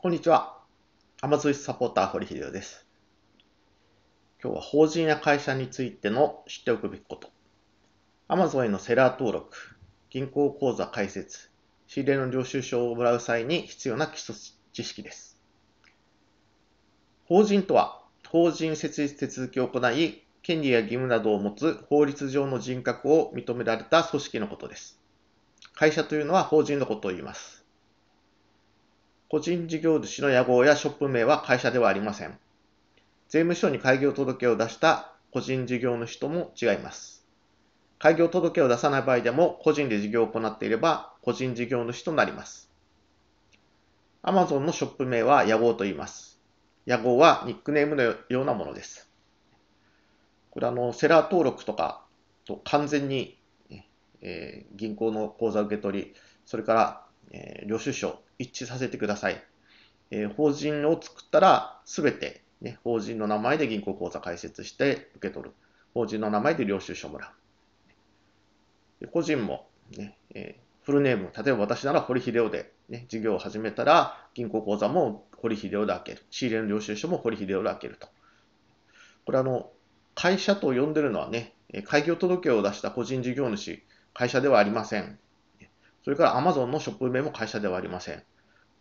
こんにちは。雨通しサポーター、堀秀夫です。今日は法人や会社についての知っておくべきこと。Amazon へのセラー登録、銀行口座開設、仕入れの領収書をもらう際に必要な基礎知識です。法人とは、法人設立手続きを行い、権利や義務などを持つ法律上の人格を認められた組織のことです。会社というのは法人のことを言います。個人事業主の屋号やショップ名は会社ではありません。税務署に開業届を出した個人事業主とも違います。開業届を出さない場合でも個人で事業を行っていれば個人事業主となります。Amazon のショップ名は屋号と言います。屋号はニックネームのようなものです。これあの、セラー登録とかと完全に、えー、銀行の口座受け取り、それから、えー、領収書一致させてください。えー、法人を作ったら、すべて、ね、法人の名前で銀行口座開設して受け取る。法人の名前で領収書をもらう。個人もね、ねえー、フルネーム、例えば私なら堀秀夫で、ね、事業を始めたら、銀行口座も堀秀夫で開ける。仕入れの領収書も堀秀夫で開けると。これあの、会社と呼んでるのはね、開業届を出した個人事業主、会社ではありません。それから Amazon のショップ名も会社ではありません。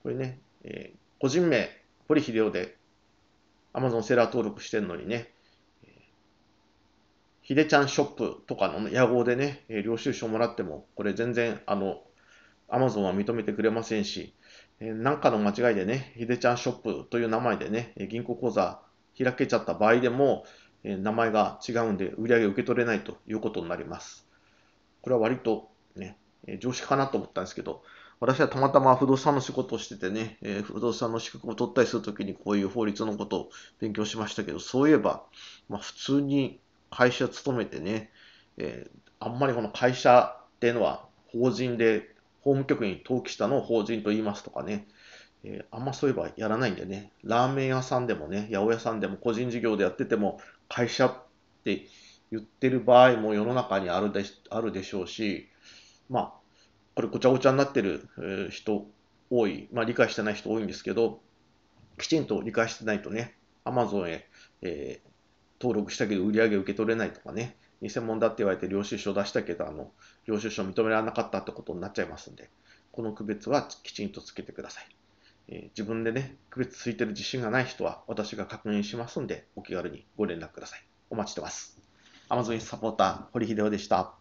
これね、えー、個人名、堀秀夫で Amazon セーラー登録してるのにね、ひでちゃんショップとかの野号でね、領収書もらっても、これ全然、あの、Amazon は認めてくれませんし、なんかの間違いでね、ひでちゃんショップという名前でね、銀行口座開けちゃった場合でも、名前が違うんで売り上げ受け取れないということになります。これは割とえ常識かなと思ったんですけど、私はたまたま不動産の仕事をしててね、えー、不動産の資格を取ったりするときにこういう法律のことを勉強しましたけど、そういえば、まあ、普通に会社勤めてね、えー、あんまりこの会社っていうのは法人で、法務局に登記したのを法人と言いますとかね、えー、あんまそういえばやらないんでね、ラーメン屋さんでもね、八百屋さんでも個人事業でやってても、会社って言ってる場合も世の中にあるであるでしょうし、まあ、これごちゃごちゃになってる人多い、まあ、理解してない人多いんですけど、きちんと理解してないとね、Amazon へ、えー、登録したけど売り上げ受け取れないとかね、偽物だって言われて領収書出したけど、あの、領収書認められなかったってことになっちゃいますんで、この区別はきちんとつけてください。えー、自分でね、区別ついてる自信がない人は私が確認しますんで、お気軽にご連絡ください。お待ちしてます。Amazon サポーター、堀秀夫でした。